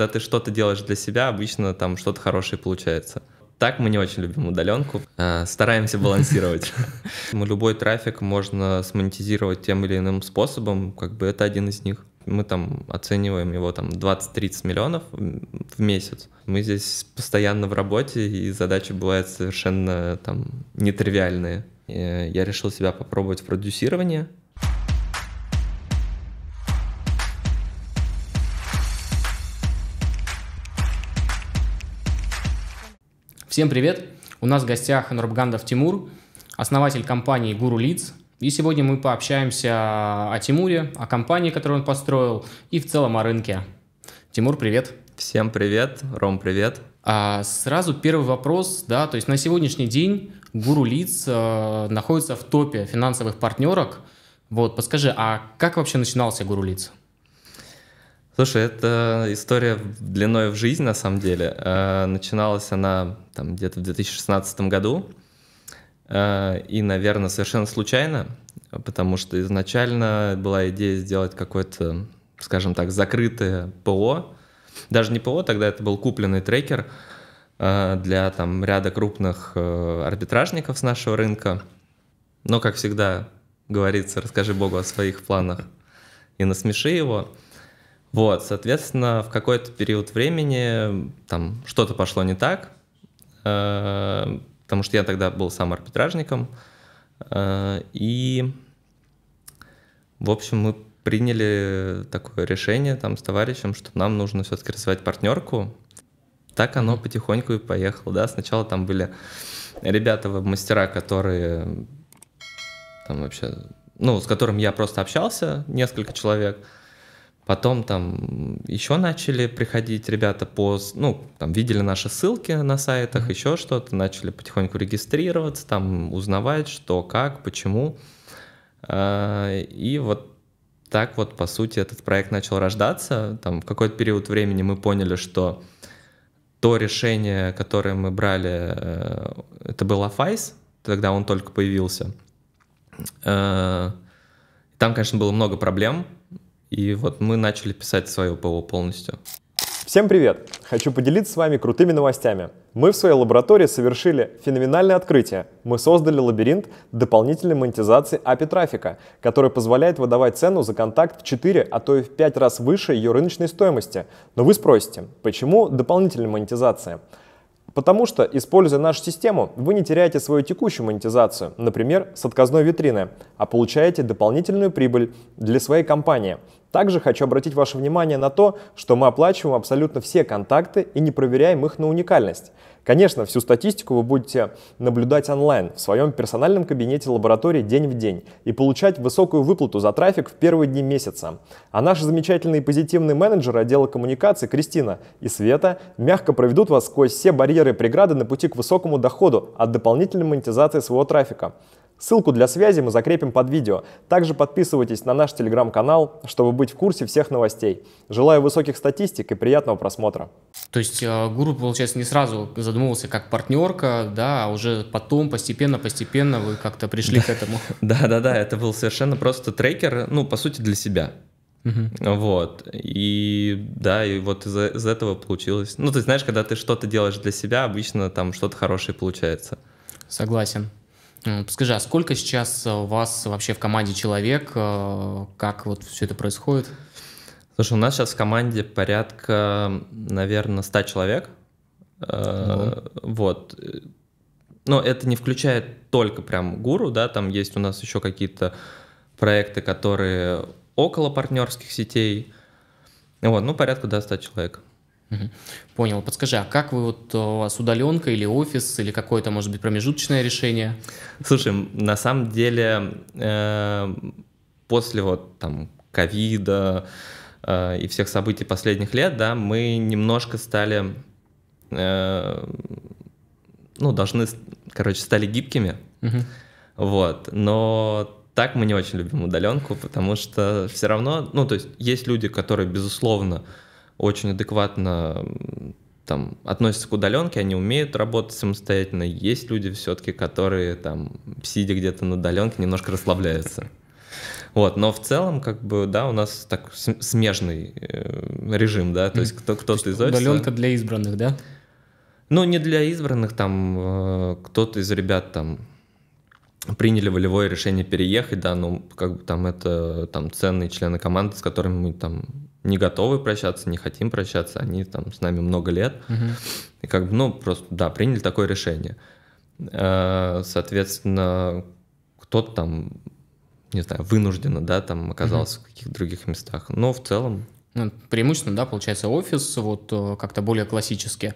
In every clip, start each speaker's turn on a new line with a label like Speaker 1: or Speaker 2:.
Speaker 1: когда ты что-то делаешь для себя, обычно там что-то хорошее получается. Так мы не очень любим удаленку, а, стараемся балансировать. Мы ну, Любой трафик можно смонетизировать тем или иным способом, как бы это один из них. Мы там оцениваем его там 20-30 миллионов в месяц. Мы здесь постоянно в работе, и задачи бывают совершенно там нетривиальные. Э, я решил себя попробовать в продюсировании.
Speaker 2: Всем привет! У нас в гостях Нурбгандов Тимур, основатель компании «Гуру Лиц». И сегодня мы пообщаемся о Тимуре, о компании, которую он построил, и в целом о рынке. Тимур, привет! Всем привет! Ром, привет! А сразу первый вопрос, да, то есть на сегодняшний день «Гуру Лиц» э, находится в топе финансовых партнерок. Вот, подскажи, а
Speaker 1: как вообще начинался «Гуру Лиц»? Слушай, это история длиной в жизнь, на самом деле. Э, начиналась она там где-то в 2016 году. Э, и, наверное, совершенно случайно, потому что изначально была идея сделать какое-то, скажем так, закрытое ПО. Даже не ПО, тогда это был купленный трекер э, для там ряда крупных арбитражников с нашего рынка. Но, как всегда, говорится, расскажи Богу о своих планах и насмеши его – вот, соответственно, в какой-то период времени там что-то пошло не так, э, потому что я тогда был сам арбитражником, э, и, в общем, мы приняли такое решение там с товарищем, что нам нужно все-таки развивать партнерку. Так оно потихоньку и поехало, да. Сначала там были ребята мастера, которые там вообще, ну, с которым я просто общался, несколько человек, Потом там еще начали приходить ребята по, ну, там видели наши ссылки на сайтах, mm-hmm. еще что-то, начали потихоньку регистрироваться, там узнавать, что, как, почему. А, и вот так вот, по сути, этот проект начал рождаться. Там в какой-то период времени мы поняли, что то решение, которое мы брали, э, это был Афайс, тогда он только появился. Э, там, конечно, было много проблем, и вот мы начали писать свое ПО полностью.
Speaker 3: Всем привет! Хочу поделиться с вами крутыми новостями. Мы в своей лаборатории совершили феноменальное открытие. Мы создали лабиринт дополнительной монетизации API трафика, который позволяет выдавать цену за контакт в 4, а то и в 5 раз выше ее рыночной стоимости. Но вы спросите, почему дополнительная монетизация? Потому что, используя нашу систему, вы не теряете свою текущую монетизацию, например, с отказной витрины, а получаете дополнительную прибыль для своей компании. Также хочу обратить ваше внимание на то, что мы оплачиваем абсолютно все контакты и не проверяем их на уникальность. Конечно, всю статистику вы будете наблюдать онлайн в своем персональном кабинете лаборатории день в день и получать высокую выплату за трафик в первые дни месяца. А наши замечательные позитивные менеджеры отдела коммуникации Кристина и Света мягко проведут вас сквозь все барьеры и преграды на пути к высокому доходу от дополнительной монетизации своего трафика. Ссылку для связи мы закрепим под видео. Также подписывайтесь на наш телеграм-канал, чтобы быть в курсе всех новостей. Желаю высоких статистик и приятного просмотра.
Speaker 2: То есть а, Гуру, получается, не сразу задумывался как партнерка, да, а уже
Speaker 1: потом постепенно-постепенно вы как-то пришли к этому. Да-да-да, это был совершенно просто трекер, ну, по сути, для себя. Вот. И да, и вот из, из этого получилось. Ну, ты знаешь, когда ты что-то делаешь для себя, обычно там что-то хорошее получается.
Speaker 2: Согласен. Э, Скажи,
Speaker 1: а сколько сейчас э, у вас вообще в команде человек?
Speaker 2: Э,
Speaker 1: как вот все это происходит? Слушай, у нас сейчас в команде порядка, наверное, 100 человек. Угу. Вот. Но это не включает только прям гуру, да, там есть у нас еще какие-то проекты, которые около партнерских сетей. Вот, ну, порядка, да, 100 человек.
Speaker 2: Понял. Подскажи, а как вы вот э, у вас удаленка или офис, или какое-то, может быть, промежуточное
Speaker 1: решение? Слушай, на самом деле э, после вот там ковида э, и всех событий последних лет, да, мы немножко стали, ну, должны, короче, стали гибкими, вот, но так мы не очень любим удаленку, потому что все равно, ну, то есть есть люди, которые, безусловно, очень адекватно там, относятся к удаленке, они умеют работать самостоятельно. Есть люди все-таки, которые там, сидя где-то на удаленке, немножко расслабляются. Вот, но в целом, как бы, да, у нас так смежный э, режим, да, то есть кто, кто-то из офиса... Удаленка
Speaker 2: для избранных, да?
Speaker 1: Ну, не для избранных, там, э, кто-то из ребят, там, приняли волевое решение переехать, да, ну, как бы там это там ценные члены команды, с которыми мы там не готовы прощаться, не хотим прощаться, они там с нами много лет. Угу. И как бы, ну, просто, да, приняли такое решение. Э, соответственно, кто-то там, не знаю, вынужденно, да, там оказался угу. в каких-то других местах. Но
Speaker 2: в целом... Ну, преимущественно, да, получается, офис вот э, как-то более классический,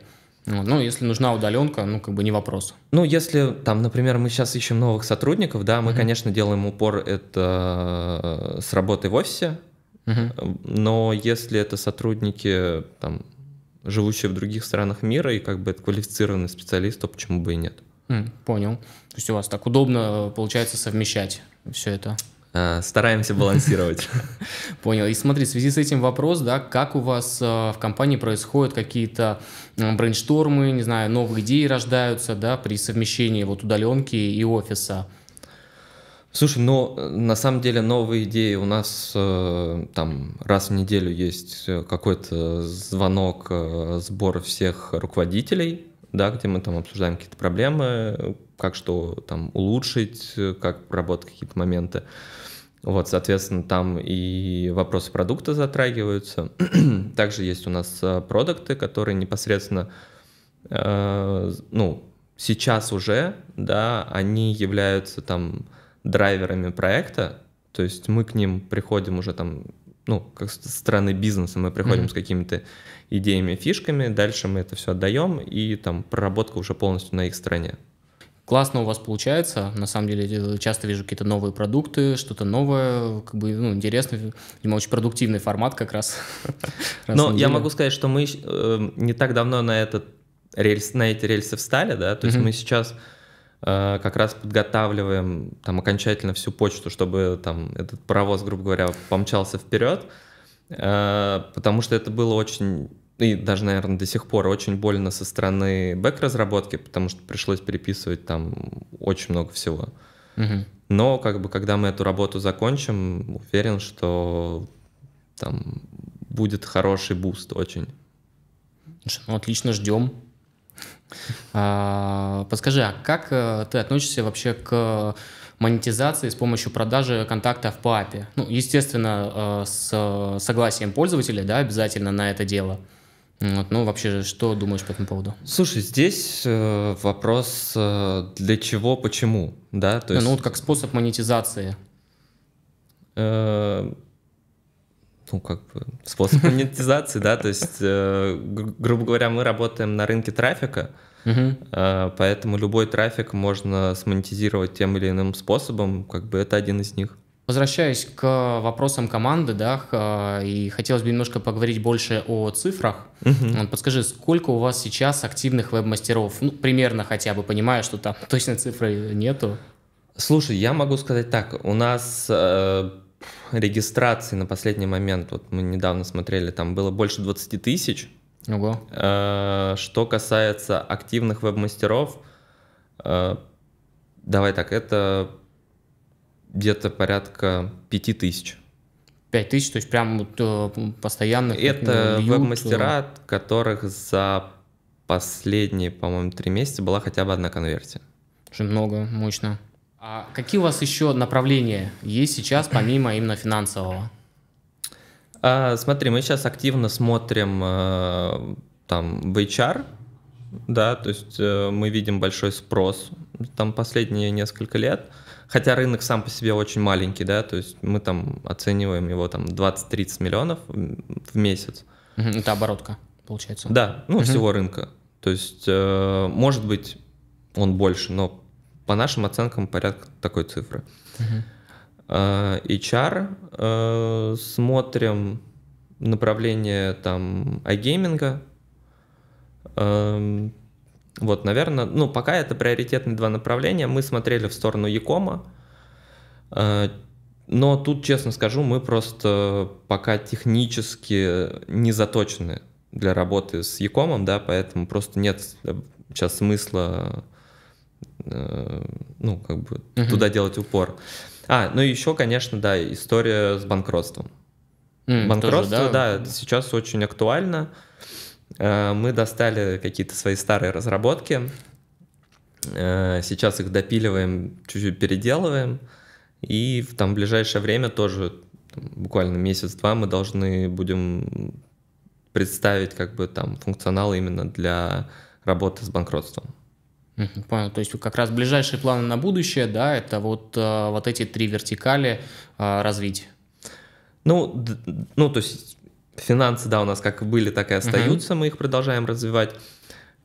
Speaker 2: Ну, если нужна удаленка, ну, как бы не вопрос.
Speaker 1: Ну, если там, например, мы сейчас ищем новых сотрудников, да, мы, mm-hmm. конечно, делаем упор это э, с работы в офисе, Угу. Но если это сотрудники, там, живущие в других странах мира, и как бы это квалифицированный специалист, то почему бы и нет?
Speaker 2: Понял. То есть у вас так удобно э, получается совмещать все это?
Speaker 1: Э, стараемся балансировать.
Speaker 2: Понял. И смотри, в связи с этим вопрос, да, как у вас э, в компании происходят какие-то брейнштормы, не знаю, новые идеи рождаются, да, при совмещении вот
Speaker 1: удаленки и офиса? Слушай, но ну, э, на самом деле новые идеи у нас э, там раз в неделю есть э, какой-то звонок, э, сбор всех руководителей, да, где мы там обсуждаем какие-то проблемы, как что там улучшить, э, как работать какие-то моменты. Вот, соответственно, там и вопросы продукта затрагиваются. Также есть у нас продукты, которые непосредственно, э, ну, сейчас уже, да, они являются там драйверами проекта, то есть мы к ним приходим уже там, ну, как со стороны бизнеса, мы приходим mm-hmm. с какими-то идеями, фишками, дальше мы это все отдаем, и там проработка уже полностью на их стороне. Классно у вас получается. На самом деле часто вижу какие-то новые продукты, что-то новое, как бы
Speaker 2: ну, интересный, Видимо, очень продуктивный формат как раз. Но я могу
Speaker 1: сказать, что мы э, не так давно на этот рельс, на эти рельсы встали, да, то есть мы сейчас Э, как раз подготавливаем там окончательно всю почту, чтобы там этот паровоз, грубо говоря, помчался вперед, э, потому что это было очень и даже, наверное, до сих пор очень больно со стороны бэк-разработки, потому что пришлось переписывать там очень много всего. Угу. Но как бы когда мы эту работу закончим, уверен, что там будет хороший буст очень.
Speaker 2: Ну, отлично, ждем. А, подскажи, а как э, ты относишься вообще к монетизации с помощью продажи контактов по API? Ну, естественно, э, с согласием пользователя, да, обязательно на это дело. Вот, ну, вообще, что думаешь по этому
Speaker 1: поводу? Слушай, здесь э, вопрос э, для чего, почему, да? То ну, есть... Ну, вот как способ монетизации. Э, ну, как бы способ монетизации, да, то есть, э, грубо говоря, мы работаем на рынке трафика, э, поэтому любой трафик можно смонетизировать тем или иным способом, как бы это один из них.
Speaker 2: Возвращаясь к вопросам команды, да, э, и хотелось бы немножко поговорить больше о цифрах. Угу. Подскажи, сколько у вас сейчас активных веб-мастеров? Ну, примерно хотя бы, понимая, что там точной
Speaker 1: цифры нету. Слушай, я могу сказать так, у нас э, регистрации на последний момент, вот мы недавно смотрели, там было больше 20 тысяч. Ого. Э, что касается активных веб-мастеров, э, давай так, это где-то порядка 5 тысяч.
Speaker 2: 5 тысяч, то есть прям вот, э, постоянно. Это льют. веб-мастера,
Speaker 1: которых за последние, по-моему, три месяца была хотя бы одна конверсия.
Speaker 2: Очень много, мощно. А какие у вас еще направления есть сейчас, помимо именно
Speaker 1: финансового? А, смотри, мы сейчас активно смотрим э, там в HR, да, то есть э, мы видим большой спрос там последние несколько лет, хотя рынок сам по себе очень маленький, да, то есть мы там оцениваем его там 20-30 миллионов в месяц. Это оборотка, получается? Да, ну угу. всего рынка. То есть, э, может быть, он больше, но по нашим оценкам порядка такой цифры. Угу. А, HR э, смотрим направление там iGaming. Эм, вот, наверное, ну пока это приоритетные два направления. Мы смотрели в сторону Якома. Э, но тут, честно скажу, мы просто пока технически не заточены для работы с Якомом, да, поэтому просто нет э, сейчас смысла Э, ну, как бы угу. туда делать упор. А, ну еще, конечно, да, история с банкротством. Mm, Банкротство, тоже, да? да, сейчас очень актуально. Э, мы достали какие-то свои старые разработки. Э, сейчас их допиливаем, чуть-чуть переделываем. И в там, ближайшее время тоже, там, буквально месяц-два, мы должны будем представить как бы там функционал именно для работы с банкротством.
Speaker 2: Понял, то есть как раз ближайшие планы на будущее, да, это вот, э, вот эти три вертикали э, развить.
Speaker 1: Ну, ну, то есть финансы, да, у нас как были, так и остаются, uh-huh. мы их продолжаем развивать.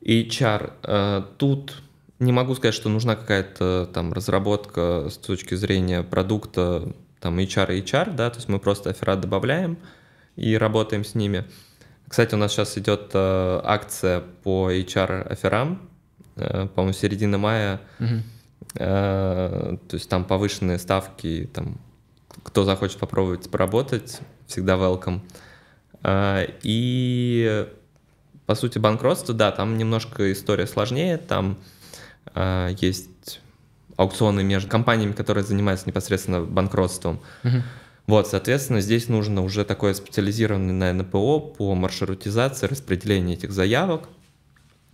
Speaker 1: И HR, э, тут не могу сказать, что нужна какая-то там разработка с точки зрения продукта, там HR и HR, да, то есть мы просто афера добавляем и работаем с ними. Кстати, у нас сейчас идет э, акция по HR аферам, Э, по-моему, середина мая. Угу. То есть там повышенные ставки, там кто захочет попробовать поработать, всегда welcome. Э, и по сути банкротство, да, там немножко история сложнее, там есть аукционы между компаниями, которые занимаются непосредственно банкротством. Угу. Вот, соответственно, здесь нужно уже такое специализированное НПО по маршрутизации, распределению этих заявок.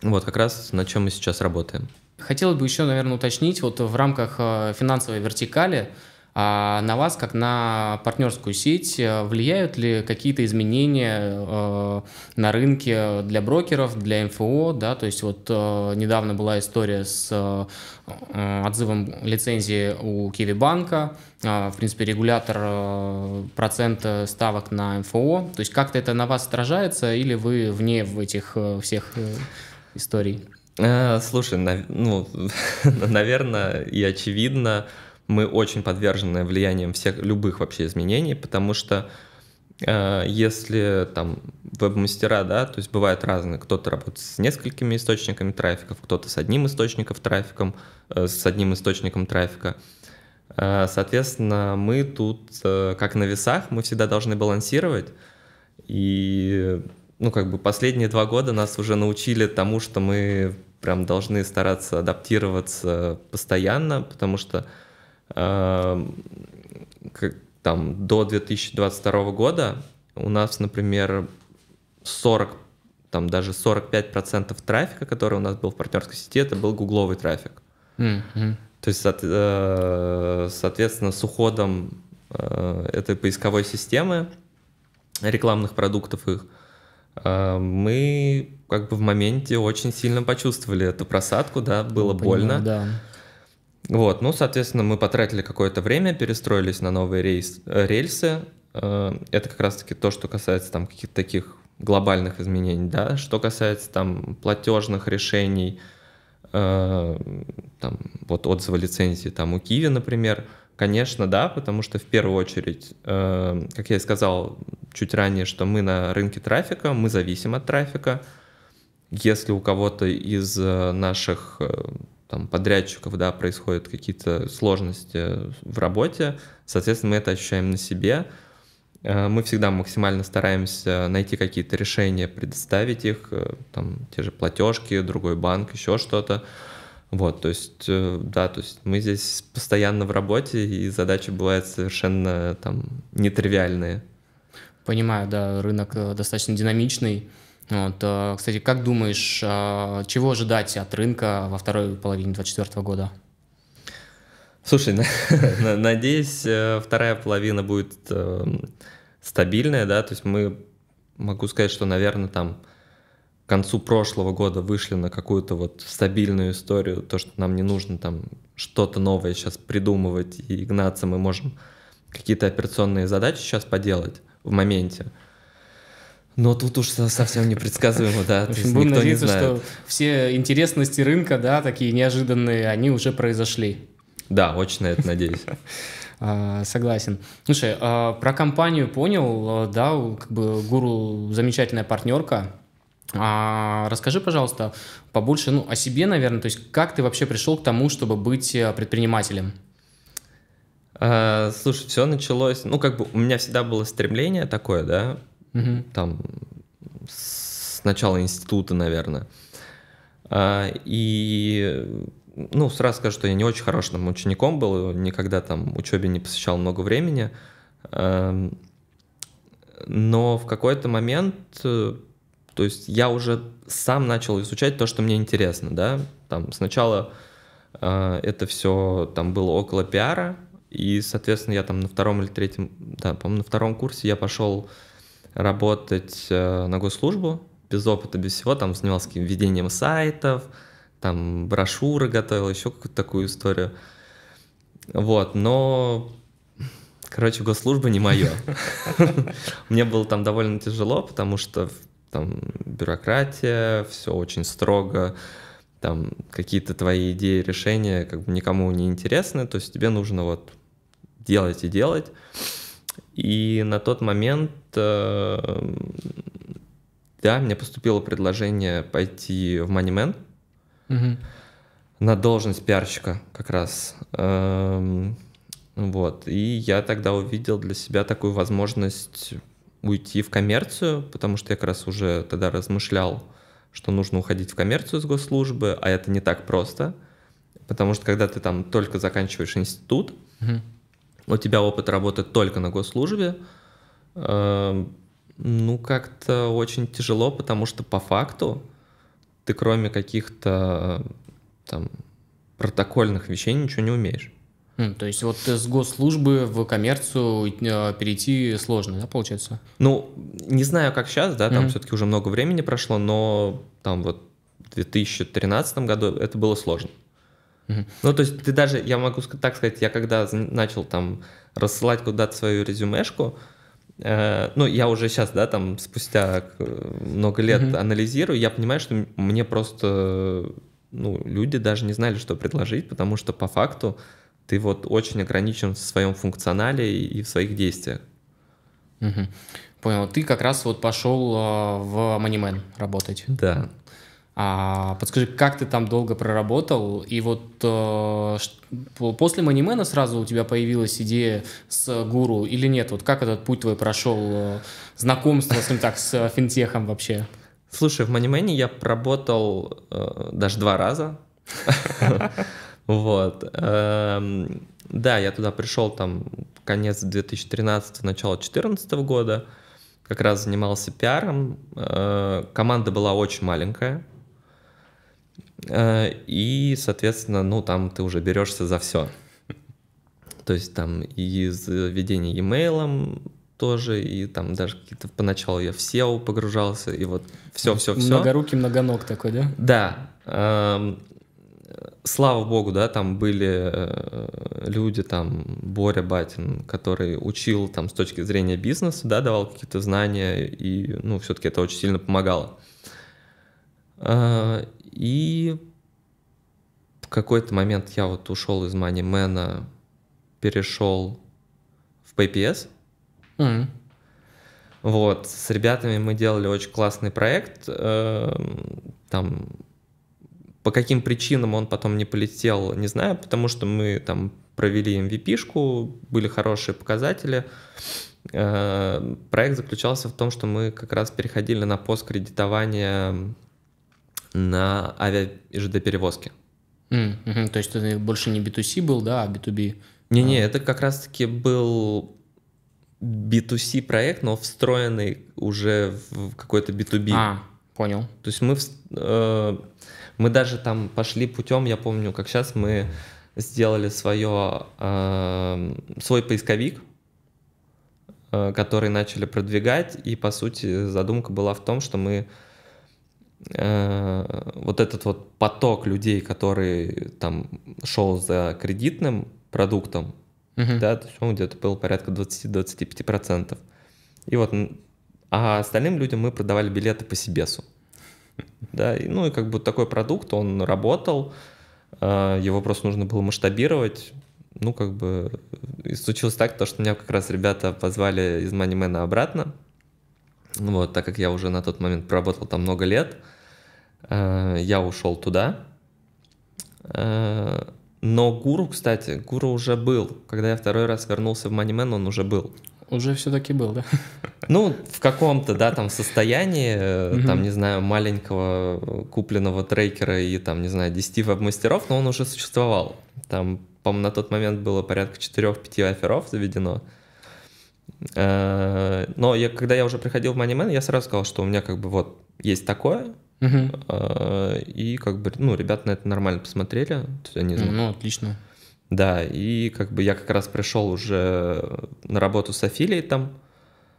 Speaker 1: Вот как раз на чем мы сейчас работаем.
Speaker 2: Хотелось бы еще, наверное, уточнить, вот в рамках э, финансовой вертикали а, на вас, как на партнерскую сеть, э, влияют ли какие-то изменения э, на рынке для брокеров, для МФО, да, то есть вот недавно была история с отзывом лицензии у Киви банка, а, в принципе, регулятор процента ставок на МФО, то есть как-то это на вас отражается или вы вне в этих
Speaker 1: всех историй? Э, слушай, ну, наверное, и очевидно, мы очень подвержены влиянием всех любых вообще изменений, потому что э, если там веб-мастера, да, то есть бывают разные, кто-то работает с несколькими источниками трафиков, кто-то с одним источником трафиком, э, с одним источником трафика. Соответственно, мы тут как на весах, мы всегда должны балансировать, и ну, как бы последние два года нас уже научили тому, что мы прям должны стараться адаптироваться постоянно, потому что э, как, там, до 2022 года у нас, например, 40, там даже 45% трафика, который у нас был в партнерской сети, это был гугловый трафик. Mm-hmm. То есть, э, соответственно, с уходом э, этой поисковой системы, рекламных продуктов их, а, мы как бы в моменте очень сильно почувствовали эту просадку, да, было Понимаю, больно. Да. Вот, ну, соответственно, мы потратили какое-то время, перестроились на новые рейс, э, рельсы. А, это как раз-таки то, что касается там каких-то таких глобальных изменений, да, что касается там платежных решений, э, там вот отзывы лицензии там у Киви, например, Конечно, да, потому что в первую очередь, э, как я и сказал чуть ранее, что мы на рынке трафика, мы зависим от трафика. Если у кого-то из э, наших э, там, подрядчиков да, происходят какие-то сложности в работе, соответственно, мы это ощущаем на себе. Э, мы всегда максимально стараемся найти какие-то решения, предоставить их, э, там, те же платежки, другой банк, еще что-то. Э, вот, то есть, э, да, то есть мы здесь постоянно в работе, и задачи бывают совершенно там нетривиальные.
Speaker 2: Понимаю, да, рынок э, достаточно динамичный. Вот, э, кстати, как думаешь, чего ожидать от рынка во второй половине 2024 года?
Speaker 1: Слушай, надеюсь, вторая половина будет стабильная, да, то есть мы, могу сказать, что, наверное, там к концу прошлого года вышли на какую-то вот стабильную историю, то, что нам не нужно там что-то новое сейчас придумывать и гнаться, мы можем какие-то операционные задачи сейчас поделать в моменте. Но тут уж совсем непредсказуемо, да. В общем, будем надеяться, что
Speaker 2: все интересности рынка, да, такие неожиданные, они уже произошли. Да, очень на это надеюсь. А, согласен. Слушай, а, про компанию понял, а, да, как бы Гуру замечательная партнерка, а расскажи, пожалуйста, побольше ну, о себе, наверное, то есть как ты вообще пришел к тому, чтобы быть
Speaker 1: э, предпринимателем? А, слушай, все началось, ну как бы у меня всегда было стремление такое, да, угу. там с начала института, наверное. А, и ну, сразу скажу, что я не очень хорошим учеником был, никогда там учебе не посвящал много времени. Эм, но в какой-то момент э, то есть я уже сам начал изучать то, что мне интересно, да. Там сначала э, это все там было около пиара, и, соответственно, я там на втором или третьем, да, по-моему, на втором курсе я пошел работать э, на госслужбу без опыта, без всего, там занимался введением сайтов, там брошюры готовил, еще какую-то такую историю. Вот, но, короче, госслужба не мое. Мне было там довольно тяжело, потому что там бюрократия, все очень строго, там какие-то твои идеи, решения как бы никому не интересны, то есть тебе нужно вот делать и делать. И на тот момент, э, да, мне поступило предложение пойти в Moneyman угу. на должность пиарщика как раз. Эм, вот. И я тогда увидел для себя такую возможность уйти в коммерцию, потому что я как раз уже тогда размышлял, что нужно уходить в коммерцию с госслужбы, а это не так просто, потому что когда ты там только заканчиваешь институт, угу. у тебя опыт работы только на госслужбе, э, ну как-то очень тяжело, потому что по факту ты кроме каких-то э, там протокольных вещей ничего не умеешь. То есть вот с госслужбы в коммерцию э, перейти сложно, да, получается? Ну, не знаю, как сейчас, да, там mm все-таки уже много времени прошло, но там вот в 2013 году это было сложно. Mm-hmm. Ну, то есть ты даже, я могу так сказать, я когда начал там рассылать куда-то свою резюмешку, э, ну, я уже сейчас, да, там спустя э, много лет mm-hmm. анализирую, я понимаю, что мне просто, ну, люди даже не знали, что предложить, потому что по факту ты вот очень ограничен в своем функционале и в своих действиях.
Speaker 2: Угу. Понял. Ты как раз вот пошел а, в Moneyman работать. Да. А, подскажи, как ты там долго проработал? И вот э, после Манимена сразу у тебя появилась идея с гуру или нет? Вот как этот
Speaker 1: путь твой прошел? Э, а, знакомство, скажем так, с финтехом вообще? Слушай, в Манимене я проработал э, даже два раза. Вот. Эм, да, я туда пришел там конец 2013, начало 2014 года. Как раз занимался пиаром. Э, команда была очень маленькая. Э, и, соответственно, ну там ты уже берешься за все. То есть там и ведение e-mail тоже, и там даже какие-то поначалу я в SEO погружался, и вот все-все-все.
Speaker 2: Многорукий, многоног такой, да?
Speaker 1: Да. Эм, слава богу, да, там были э, люди, там, Боря Батин, который учил там с точки зрения бизнеса, да, давал какие-то знания, и, ну, все-таки это очень сильно помогало. А, и в какой-то момент я вот ушел из MoneyMan, перешел в PPS. Mm. Вот, с ребятами мы делали очень классный проект, э, там по каким причинам он потом не полетел, не знаю, потому что мы там провели MVP-шку, были хорошие показатели. Э, проект заключался в том, что мы как раз переходили на пост кредитования на авиа перевозки.
Speaker 2: Mm, угу, то есть это больше не
Speaker 1: B2C был, да, а B2B? Не-не, а. это как раз-таки был B2C проект, но встроенный уже в какой-то B2B. А, понял. То есть мы... Э, мы даже там пошли путем, я помню, как сейчас мы сделали свое, э, эм, свой поисковик, э, который начали продвигать, и по сути задумка была в том, что мы э, вот этот вот поток людей, который там шел за кредитным продуктом, uh-huh. да, то есть он где-то был порядка 20-25%. И вот, а остальным людям мы продавали билеты по Сибесу да, и, ну и как бы такой продукт, он работал, а, его просто нужно было масштабировать, ну, как бы, и случилось так, то, что меня как раз ребята позвали из Манимена обратно, вот, так как я уже на тот момент проработал там много лет, а, я ушел туда. А, но Гуру, кстати, Гуру уже был. Когда я второй раз вернулся в Манимен, он уже был
Speaker 2: уже все-таки был, да?
Speaker 1: Ну, в каком-то, да, там состоянии, э, там, не знаю, маленького э, купленного трекера и, там, не знаю, 10 веб-мастеров, но он уже существовал. Там, по-моему, на тот момент было порядка 4-5 аферов заведено. Э, но я, когда я уже приходил в Moneyman, я сразу сказал, что у меня как бы вот есть такое, и как бы, ну, ребята на это нормально посмотрели. Они, ну, отлично. Да, и как бы я как раз пришел уже на работу с аффилиейтом,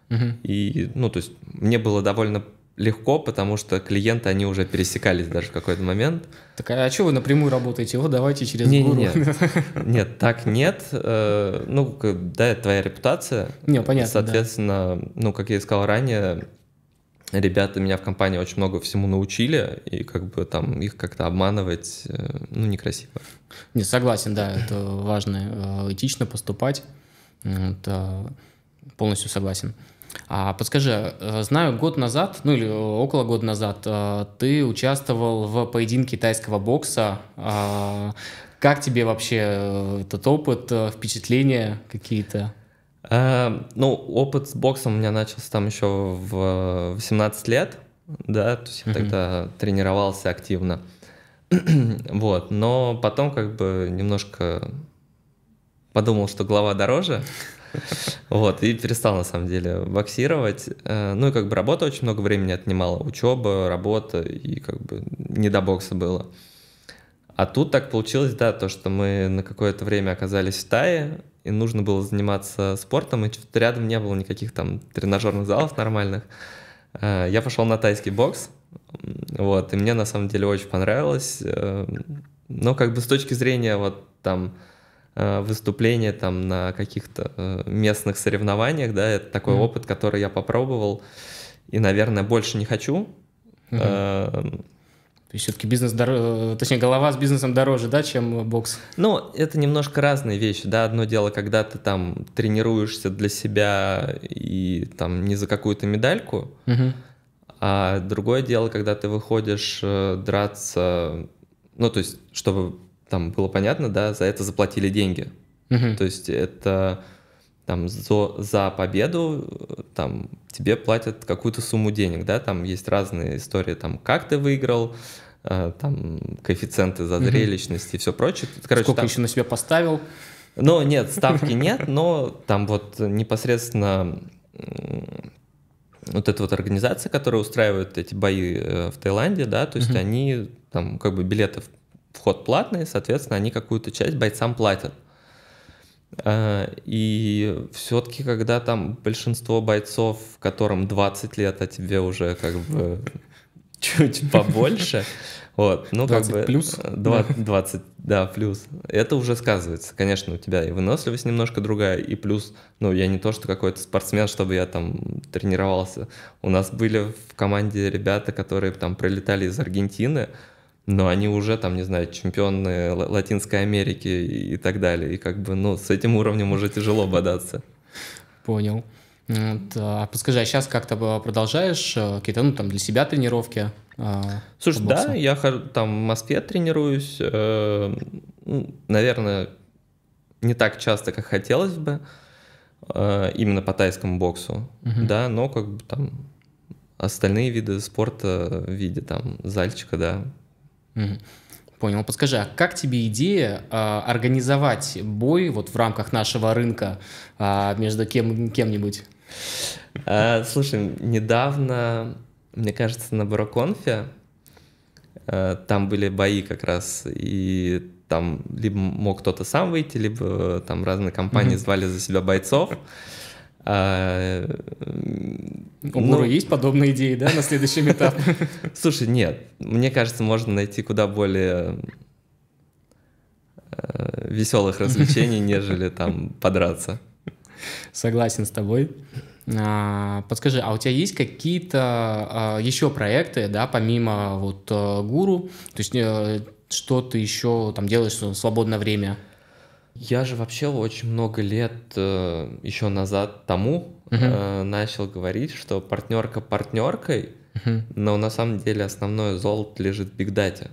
Speaker 1: угу. и, ну, то есть мне было довольно легко, потому что клиенты, они уже пересекались даже в какой-то момент. Так а что вы напрямую работаете? Вот давайте через не, гуру. Нет, нет, так нет. Э, ну, да, это твоя репутация. Не, понятно. Соответственно, да. ну, как я и сказал ранее, ребята меня в компании очень много всему научили, и как бы там их как-то обманывать, э, ну, некрасиво. Не согласен,
Speaker 2: да, это важно, э, этично поступать, это полностью согласен. А подскажи, э, знаю, год назад, ну или около года назад, ты участвовал в поединке тайского бокса. А, как тебе вообще этот опыт, впечатления какие-то?
Speaker 1: Эм, ну, опыт с боксом у меня начался там еще в 18 э, лет, да, то есть я тогда тренировался активно. Вот, но потом как бы немножко подумал, что голова дороже, вот, и перестал на самом деле боксировать. Э, ну и как бы работа очень много времени отнимала, учеба, работа, и как бы не до бокса было. А тут так получилось, да, то, что мы на какое-то время оказались в Тае, и нужно было заниматься спортом, и что-то рядом не было никаких там тренажерных залов нормальных. Э, я пошел на тайский бокс, вот, и мне на самом деле очень понравилось. Э, но как бы с точки зрения вот там э, выступления там на каких-то местных соревнованиях, да, это такой mm-hmm. опыт, который я попробовал, и, наверное, больше не хочу. Mm-hmm. То есть все-таки бизнес дороже, э, точнее, голова с бизнесом дороже, да, чем бокс? Ну, это немножко разные вещи, да. Одно дело, когда ты там тренируешься для себя и там не за какую-то медальку, угу. а другое дело, когда ты выходишь э, драться, ну, то есть, чтобы там было понятно, да, за это заплатили деньги. Угу. То есть это там за, за победу там тебе платят какую-то сумму денег, да, там есть разные истории, там как ты выиграл, э, там коэффициенты за зрелищность угу. и все прочее. Короче, Сколько там... еще на себя поставил? Ну нет, ставки нет, но там вот непосредственно вот эта вот организация, которая устраивает эти бои э, в Таиланде, да, то есть угу. они там как бы билеты вход платный, соответственно, они какую-то часть бойцам платят. Э, и все-таки, когда там большинство бойцов, которым 20 лет, а тебе уже как бы чуть побольше, вот, ну 20 как бы... плюс? 20, э, 20, да, плюс. Это уже сказывается. Конечно, у тебя и выносливость немножко другая, и плюс, ну, я не то, что какой-то спортсмен, чтобы я там тренировался. У нас были в команде ребята, которые там прилетали из Аргентины, но они уже там, не знаю, чемпионы Латинской Америки и так далее. И как бы, ну, с этим уровнем уже тяжело бодаться.
Speaker 2: Понял. Да. Подскажи, а сейчас как-то продолжаешь э, какие-то, ну, там, для себя тренировки?
Speaker 1: Э, Слушай, да, я там в Москве тренируюсь, э, ну, наверное, не так часто, как хотелось бы, именно по тайскому боксу, угу. да, но как бы там остальные виды спорта в виде там зальчика, да, Понял. Подскажи, а как тебе идея э,
Speaker 2: организовать бой вот в рамках нашего рынка э, между кем, кем-нибудь?
Speaker 1: Э, слушай, недавно, мне кажется, на Бароконфе э, там были бои как раз, и там либо мог кто-то сам выйти, либо э, там разные компании mm-hmm. звали за себя бойцов. А, У ну, есть подобные идеи, да, на следующем этапе? Слушай, нет. Мне кажется, можно найти куда более э, веселых развлечений, нежели там подраться.
Speaker 2: Согласен с тобой. А, подскажи, а у тебя есть какие-то а, еще проекты, да, помимо вот э, гуру? То есть э, что ты еще там делаешь в свободное время?
Speaker 1: Я же вообще очень много лет э, еще назад тому uh-huh. э, начал говорить, что партнерка партнеркой, uh-huh. но на самом деле основное золото лежит в бигдате.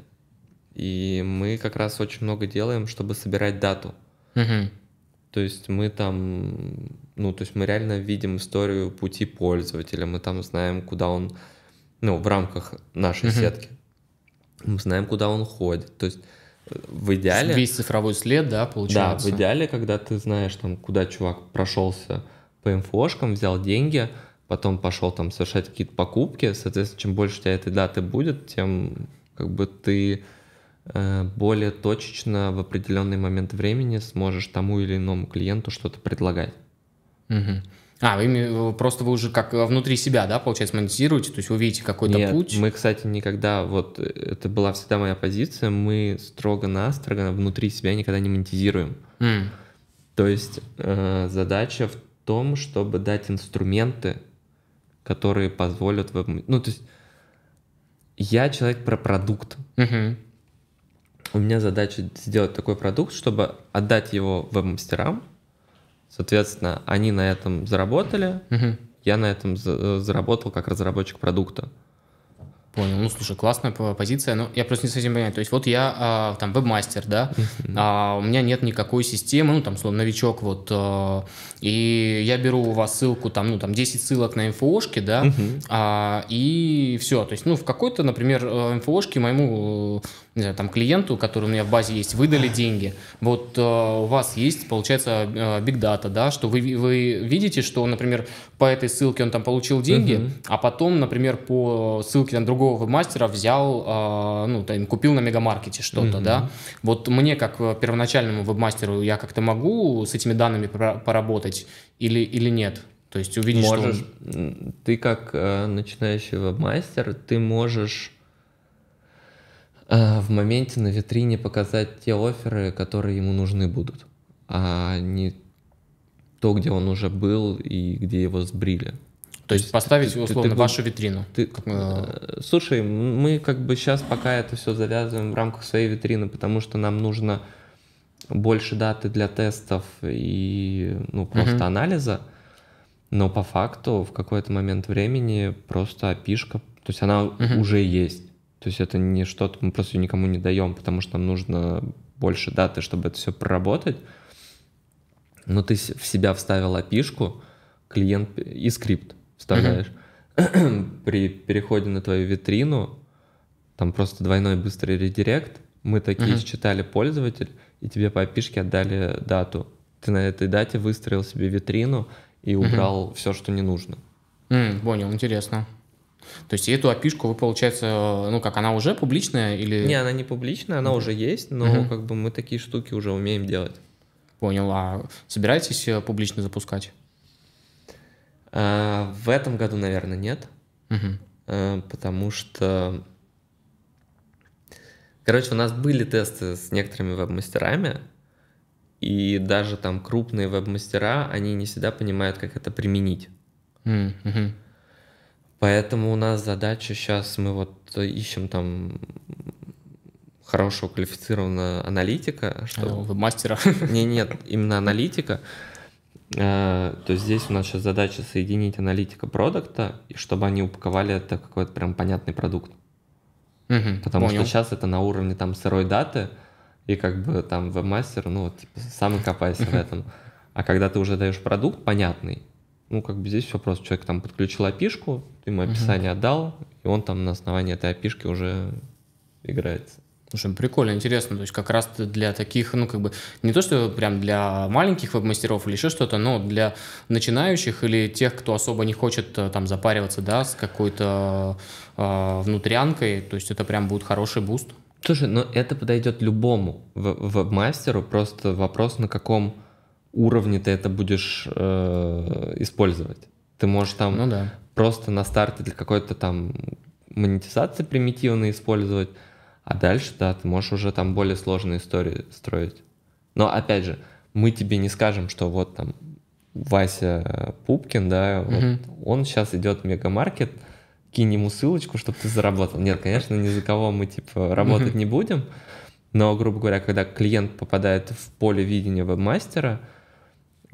Speaker 1: И мы как раз очень много делаем, чтобы собирать дату. Uh-huh. То есть мы там, ну, то есть мы реально видим историю пути пользователя, мы там знаем, куда он, ну, в рамках нашей uh-huh. сетки, мы знаем, куда он ходит. То есть в идеале... Весь цифровой след, да, получается? Да, в идеале, когда ты знаешь, там, куда чувак прошелся по МФОшкам, взял деньги, потом пошел там совершать какие-то покупки, соответственно, чем больше у тебя этой даты будет, тем как бы ты э, более точечно в определенный момент времени сможешь тому или иному клиенту что-то предлагать. Угу. А, вы просто вы уже как э, внутри себя, да, получается, монетизируете, то есть вы видите какой-то Нет, путь? мы, кстати, никогда, вот э, это была всегда моя позиция, мы строго-настрого внутри себя никогда не монетизируем. Mm. То есть э, задача в том, чтобы дать инструменты, которые позволят вам... Ну, то есть я человек про продукт. Mm-hmm. У меня задача сделать такой продукт, чтобы отдать его веб-мастерам, Соответственно, они на этом заработали, угу. я на этом э, заработал как разработчик продукта. Понял. Ну, слушай, классная
Speaker 2: позиция. но ну, я просто не совсем понимаю. То есть вот я а, там вебмастер, да, а, у меня нет никакой системы, ну, там, словно новичок, вот, а, и я беру у вас ссылку, там, ну, там, 10 ссылок на МФОшки, да, а, и все. То есть, ну, в какой-то, например, МФОшке э, моему знаю, там клиенту, который у меня в базе есть, выдали деньги. Вот э, у вас есть, получается, э, big data, да, что вы, вы видите, что, например, по этой ссылке он там получил деньги, угу. а потом, например, по ссылке там, другого вебмастера взял, э, ну, там, купил на мегамаркете что-то, угу. да. Вот мне, как первоначальному вебмастеру, я как-то могу с этими данными поработать или, или нет? То есть увидишь, можешь, что
Speaker 1: он... Ты как э, начинающий вебмастер, ты можешь Э, в моменте на витрине показать те оферы, которые ему нужны будут, а не то, где он уже был и где его сбрили. То есть поставить ты, условно ты, ты, вашу витрину. Ты, э, слушай, мы как бы сейчас пока это все завязываем в рамках своей витрины, потому что нам нужно больше даты для тестов и ну просто угу. анализа. Но по факту в какой-то момент времени просто опишка, то есть она угу. уже есть. То есть это не что-то, мы просто никому не даем, потому что нам нужно больше даты, чтобы это все проработать. Но ты в себя вставил опишку, клиент и скрипт вставляешь. Mm-hmm. При переходе на твою витрину, там просто двойной быстрый редирект, мы такие mm-hmm. считали пользователь, и тебе по опишке отдали дату. Ты на этой дате выстроил себе витрину и убрал mm-hmm. все, что не нужно.
Speaker 2: Mm, понял, интересно.
Speaker 1: То есть эту опишку вы, получается, э, ну как,
Speaker 2: она уже публичная или... Не, она не публичная, она уже есть, но как бы мы такие штуки уже умеем делать.
Speaker 1: Понял, а собираетесь э, публично запускать? Э, в этом году, наверное, нет, потому что... Короче, у нас были тесты с некоторыми веб-мастерами, и даже там крупные веб-мастера, они не всегда понимают, как это применить.
Speaker 2: Mm-hmm.
Speaker 1: Поэтому у нас задача сейчас, мы вот ищем там хорошего квалифицированного аналитика. Чтобы... А, ну, вы мастера. Не, нет, именно аналитика. Э, то есть здесь у нас сейчас задача соединить аналитика продукта, чтобы они упаковали это какой-то прям понятный продукт. Потому что сейчас это на уровне там сырой даты, и как бы там веб-мастер, ну, типа, сам и копайся в этом. А когда ты уже даешь продукт понятный, ну, как бы здесь все просто. Человек там подключил опишку, ты ему описание угу. отдал, и он там на основании этой опишки уже
Speaker 2: играется. Слушай, ну, прикольно, интересно. То есть как раз для таких, ну как бы, не то, что прям для маленьких веб-мастеров или еще что-то, но для начинающих или тех, кто особо не хочет э, там запариваться, да, с какой-то э, внутрянкой, то есть это
Speaker 1: прям будет хороший буст. Слушай, но ну, это подойдет любому веб-мастеру, просто вопрос на каком уровне ты это будешь э, использовать. Ты можешь там ну, да. просто на старте для какой-то там монетизации примитивно использовать, а дальше, да, ты можешь уже там более сложные истории строить. Но опять же, мы тебе не скажем, что вот там Вася Пупкин, да, угу. он сейчас идет в мегамаркет, кинь ему ссылочку, чтобы ты заработал. Нет, конечно, ни за кого мы типа работать угу. не будем, но, грубо говоря, когда клиент попадает в поле видения вебмастера, мастера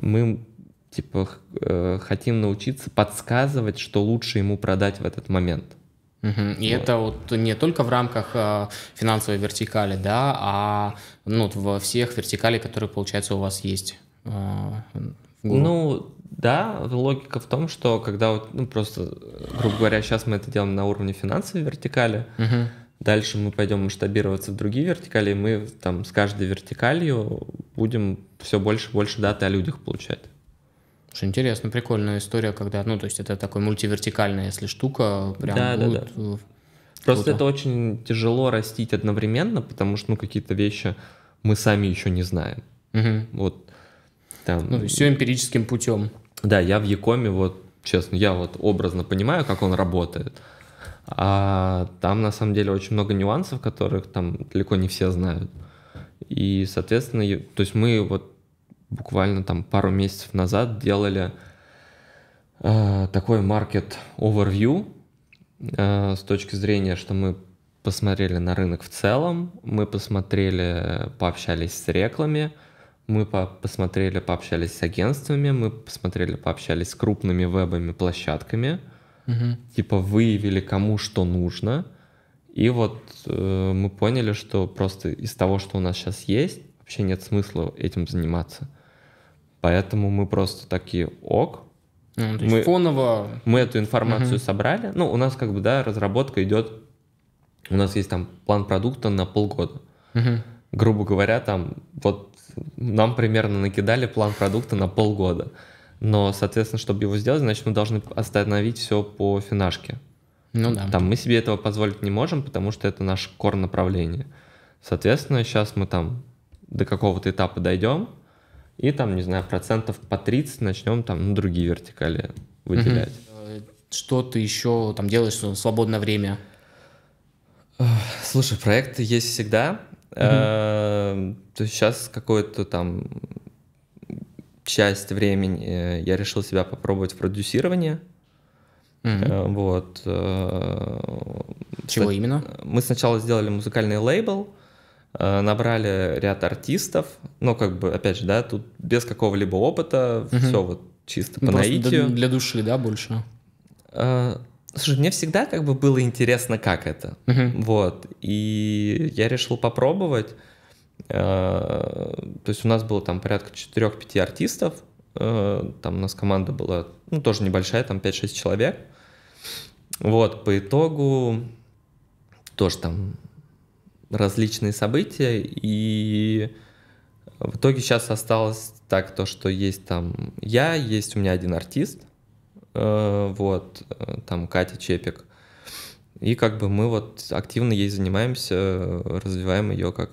Speaker 1: мы типа э, хотим научиться подсказывать, что лучше ему продать в этот момент. Угу.
Speaker 2: И вот. это вот не только в рамках э, финансовой вертикали, да, а ну, во всех вертикали, которые,
Speaker 1: получается, у вас есть. Э, ну, да, логика в том, что когда, ну, просто, грубо говоря, сейчас мы это делаем на уровне финансовой вертикали, угу Дальше мы пойдем масштабироваться в другие вертикали, и мы там с каждой вертикалью будем все больше и больше даты о людях получать. Что интересно, прикольная история, когда, ну, то есть это такой мультивертикальная,
Speaker 2: если штука,
Speaker 1: прям да, будет... Да, да. Э, круто. Просто это очень тяжело растить одновременно, потому что, ну, какие-то вещи мы сами еще не знаем. Угу. Вот там... Ну, все эмпирическим путем. Да, я в Якоме, вот, честно, я вот образно понимаю, как он работает – а там на самом деле очень много нюансов, которых там далеко не все знают. И, соответственно, то есть мы вот буквально там пару месяцев назад делали э, такой market overview э, с точки зрения, что мы посмотрели на рынок в целом, мы посмотрели, пообщались с реклами, мы по посмотрели, пообщались с агентствами, мы посмотрели, пообщались с крупными вебами, площадками – Угу. Типа выявили, кому что нужно. И вот э, мы поняли, что просто из того, что у нас сейчас есть, вообще нет смысла этим заниматься. Поэтому мы просто такие ок. Ну, мы, фоново. Мы эту информацию угу. собрали. Ну, у нас как бы, да, разработка идет. У нас есть там план продукта на полгода. Угу. Грубо говоря, там вот нам примерно накидали план продукта на полгода но, соответственно, чтобы его сделать, значит, мы должны остановить все по финашке. Ну да. Там мы себе этого позволить не можем, потому что это наше кор направление. Соответственно, сейчас мы там до какого-то этапа дойдем, и там, не знаю, процентов по 30 начнем там ну, другие вертикали выделять. Угу. Что ты еще там делаешь в свободное время? Слушай, проекты есть всегда. Угу. То есть сейчас какое-то там часть времени э, я решил себя попробовать в продюсировании. Mm-hmm. Вот. Э, Чего Кстати, именно? Мы сначала сделали музыкальный лейбл, набрали ряд артистов, но ну, как бы, опять же, да, тут без какого-либо опыта, mm-hmm. все вот чисто ну, по наитию. Для души, да, больше? Слушай, мне всегда как бы было интересно, как это. Mm-hmm. Вот. И я решил попробовать. Э, то есть у нас было там порядка 4-5 артистов, э, там у нас команда была, ну, тоже небольшая, там 5-6 человек. Вот, по итогу тоже там различные события, и в итоге сейчас осталось так, то, что есть там я, есть у меня один артист, э, вот, там Катя Чепик, и как бы мы вот активно ей занимаемся, развиваем ее как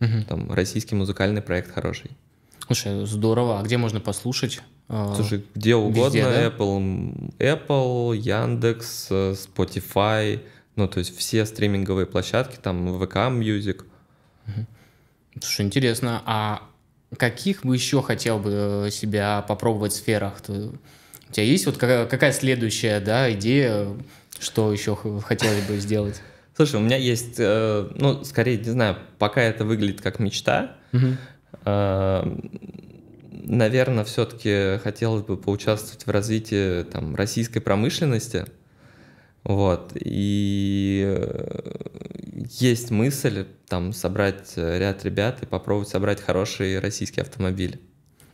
Speaker 1: Угу. Там российский музыкальный проект хороший.
Speaker 2: Слушай, здорово. А где можно послушать? Э, Слушай, где угодно. Везде, да?
Speaker 1: Apple, Apple, Яндекс, э, Spotify. Ну, то есть все стриминговые площадки, там ВК Music. Угу. Слушай, интересно. А
Speaker 2: каких бы еще хотел бы э, себя попробовать в сферах? Ты, у тебя есть вот какая, какая
Speaker 1: следующая да, идея, что еще хотелось бы сделать? Слушай, у меня есть, э, ну, скорее, не знаю, пока это выглядит как мечта. Угу. Э, а, наверное, все-таки хотелось бы поучаствовать в развитии там, российской промышленности. Вот. И э, есть мысль там собрать ряд ребят и попробовать собрать хороший российский автомобиль.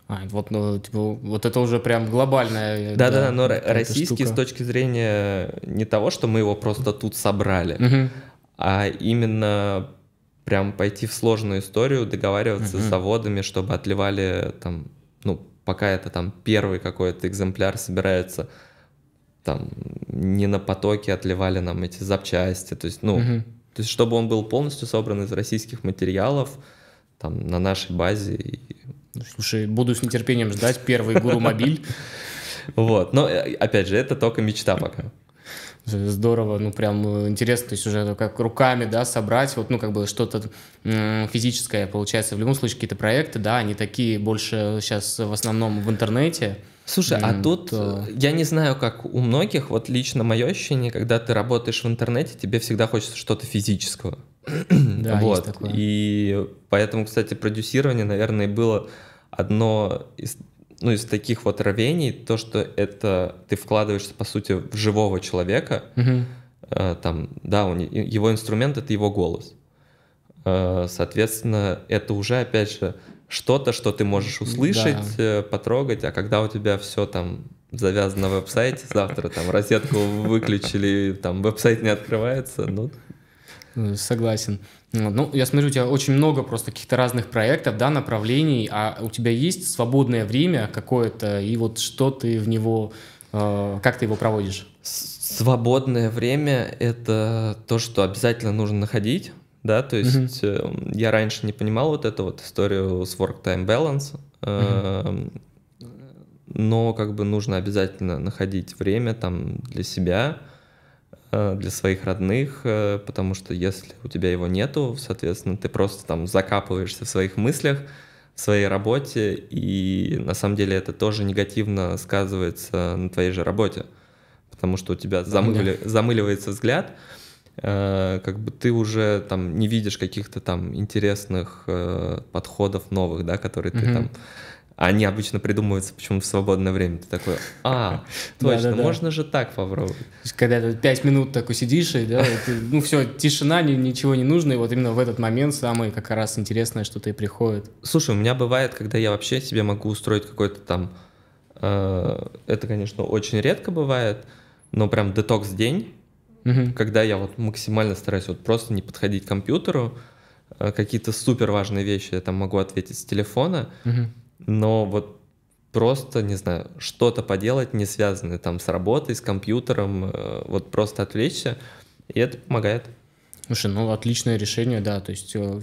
Speaker 1: А,
Speaker 2: вот, ну, типа, вот
Speaker 1: это уже прям
Speaker 2: глобальная. Э, да, да, да, но российский штука. с
Speaker 1: точки зрения не того, что мы его просто тут собрали, угу. а именно прям пойти в сложную историю, договариваться угу. с заводами, чтобы отливали там, ну, пока это там первый какой-то экземпляр собирается, там не на потоке отливали нам эти запчасти, то есть, ну, угу. то есть, чтобы он был полностью собран из российских материалов, там, на нашей базе и ну, слушай, буду с нетерпением ждать первый гуру мобиль. Вот, но э, опять
Speaker 2: же, это только мечта пока. Здорово, ну прям э, интересно, то есть уже как руками, да, собрать, вот, ну как бы что-то физическое получается. В любом случае какие-то проекты, да, они
Speaker 1: такие больше сейчас в основном в интернете. Слушай, а тут э, я не знаю, как у многих, вот лично мое ощущение, когда ты работаешь в интернете, тебе всегда хочется что-то физического. да, вот. есть такое. И поэтому, кстати, продюсирование, наверное, было одно из ну, из таких вот равений то, что это ты вкладываешься, по сути, в живого человека, угу. э, там, да, он, его инструмент — это его голос. Э, соответственно, это уже, опять же, что-то, что ты можешь услышать, да. Э, потрогать, а когда у тебя все там завязано на веб-сайте, завтра там розетку выключили, там веб-сайт не открывается, ну,
Speaker 2: Э, согласен. Ну, я смотрю, у тебя очень много просто каких-то разных проектов, да, направлений, а у тебя есть свободное время какое-то, и вот что ты в него, э,
Speaker 1: как ты его проводишь? Свободное время — это то, что обязательно нужно находить, да, то есть mm-hmm. я раньше не понимал вот эту вот историю с work-time balance, mm-hmm. но как бы нужно обязательно находить время там для себя, Э, для своих родных, э, потому что если у тебя его нету, соответственно, ты просто там закапываешься в своих мыслях, в своей работе, и на самом деле это тоже негативно сказывается на твоей же работе, потому что у тебя замыли, замыливается взгляд, э, как бы ты уже там не видишь каких-то там интересных подходов новых, да, которые mm-hmm. ты там они обычно придумываются, почему в свободное время. Ты такой, а, точно, можно
Speaker 2: же так попробовать. Когда ты пять минут так сидишь, и, да, и ты, ну все, тишина, ничего не нужно, и вот именно в этот момент самое как раз интересное что-то и приходит.
Speaker 1: Слушай, у меня бывает, когда я вообще себе могу устроить какой-то там, э, это, конечно, очень редко бывает, но прям детокс-день, угу. когда я вот максимально стараюсь вот просто не подходить к компьютеру, э, какие-то супер важные вещи я там могу ответить с телефона, угу но вот просто, не знаю, что-то поделать, не связанное там с работой, с компьютером, э, вот просто отвлечься, и это помогает. Слушай, ну
Speaker 2: отличное решение, да, то есть э,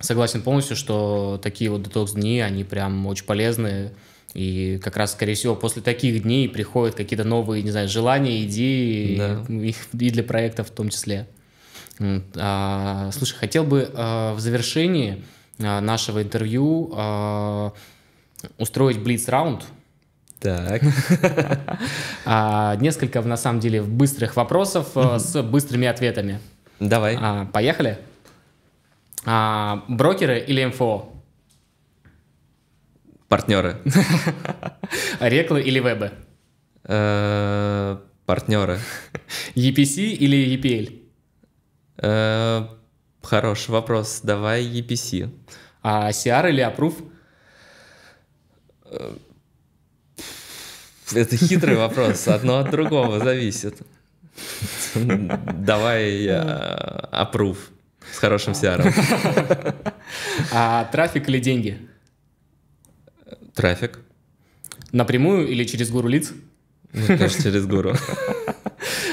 Speaker 2: согласен полностью, что такие вот детокс-дни, они прям очень полезные, и как раз, скорее всего, после таких дней приходят какие-то новые, не знаю, желания, идеи, да. и, и для проекта в том числе. А, слушай, хотел бы а, в завершении Э, нашего интервью э, устроить блиц-раунд. Так. А, несколько, на самом деле, быстрых вопросов э, с быстрыми ответами. Давай. А, поехали. А, брокеры или МФО? Партнеры. Реклы или вебы?
Speaker 1: Партнеры. EPC или EPL? Хороший вопрос. Давай EPC. А CR или Approve? Э, это хитрый вопрос. Одно от другого зависит. Давай Approve э, с хорошим CR. А трафик или деньги? Трафик.
Speaker 2: Напрямую или через гуру лиц? Ну, тоже через гуру.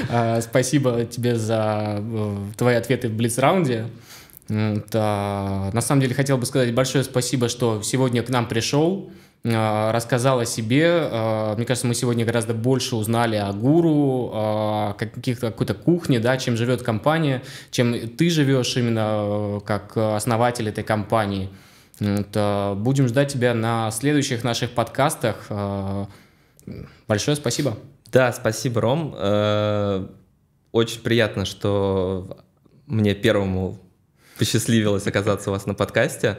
Speaker 2: А, спасибо тебе за э, твои ответы в Блиц-раунде. На самом деле хотел бы сказать большое спасибо, что сегодня к нам пришел а, рассказал о себе. А, мне кажется, мы сегодня гораздо больше узнали о гуру, о каких-то какой-то кухне, да, чем живет компания, чем ты живешь именно э, как основатель этой компании. Вот, будем ждать тебя на следующих наших подкастах.
Speaker 1: Большое спасибо. Да, спасибо, Ром. Э, очень приятно, что мне первому посчастливилось оказаться у вас на подкасте.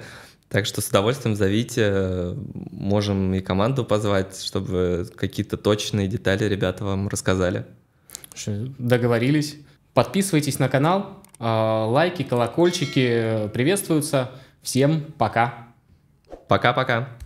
Speaker 1: Так что с удовольствием зовите, можем и команду позвать, чтобы какие-то точные детали ребята вам рассказали. Договорились. Подписывайтесь на канал, э, лайки,
Speaker 2: колокольчики приветствуются. Всем пока.
Speaker 1: Пока-пока.